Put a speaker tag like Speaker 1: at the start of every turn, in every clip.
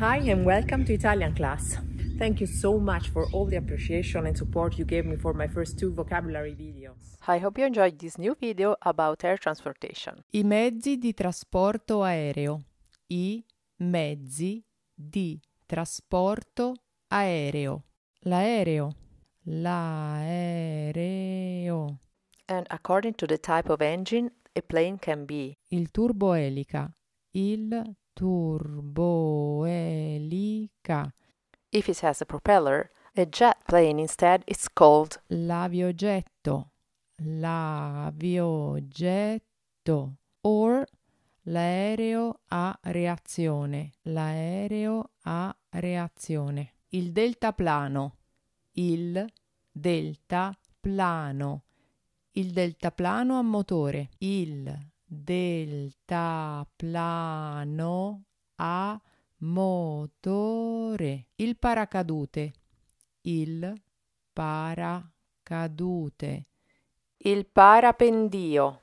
Speaker 1: Hi and welcome to Italian class. Thank you so much for all the appreciation and support you gave me for my first two vocabulary videos. I hope you enjoyed this new video about air transportation. I mezzi di trasporto aereo. I mezzi di trasporto aereo. L'aereo. L'aereo. And according to the type of engine, a plane can be. Il turboelica. Il turboelica. If it has a propeller, a jet plane instead is called l'aviogetto, l'aviogetto or l'aereo a reazione, l'aereo a reazione. Il deltaplano, il deltaplano, il deltaplano a motore, il delta plano a motore. Il paracadute. Il paracadute. Il parapendio.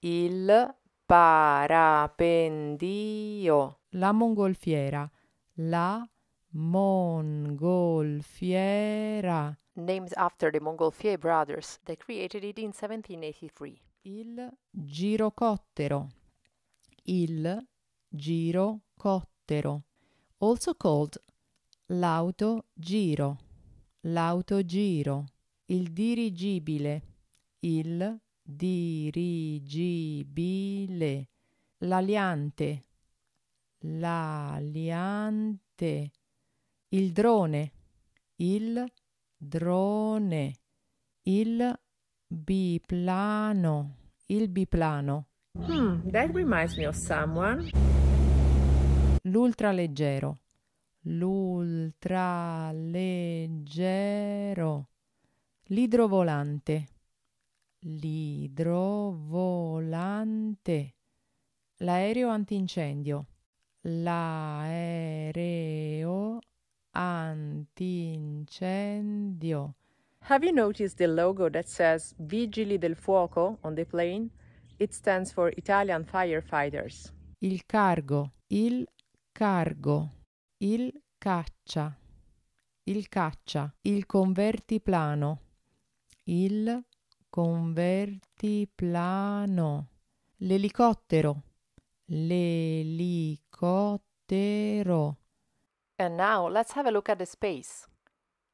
Speaker 1: Il parapendio. La mongolfiera. La mongolfiera. Named after the Mongolfier brothers, they created it in 1783 il girocottero. Il girocottero. Also called l'auto giro. L'auto giro. Il dirigibile. Il dirigibile. L'aliante. L'aliante. Il drone. Il drone. Il Biplano. Il biplano. Hmm, that reminds me of someone. L'ultraleggero. L'ultraleggero. L'idrovolante. L'idrovolante. L'aereo antincendio. L'aereo antincendio. Have you noticed the logo that says Vigili del Fuoco on the plane? It stands for Italian Firefighters. Il cargo, il cargo, il caccia, il caccia, il convertiplano, il convertiplano, l'elicottero, l'elicottero. And now let's have a look at the space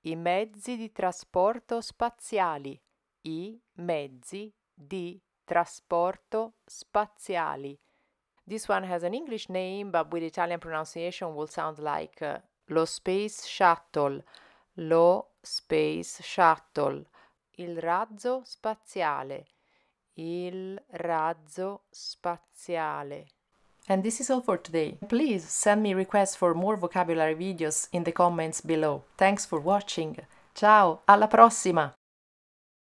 Speaker 1: i mezzi di trasporto spaziali, i mezzi di trasporto spaziali. This one has an English name, but with Italian pronunciation will sound like uh, lo space shuttle, lo space shuttle, il razzo spaziale, il razzo spaziale. And this is all for today. Please send me requests for more vocabulary videos in the comments below. Thanks for watching. Ciao, alla prossima!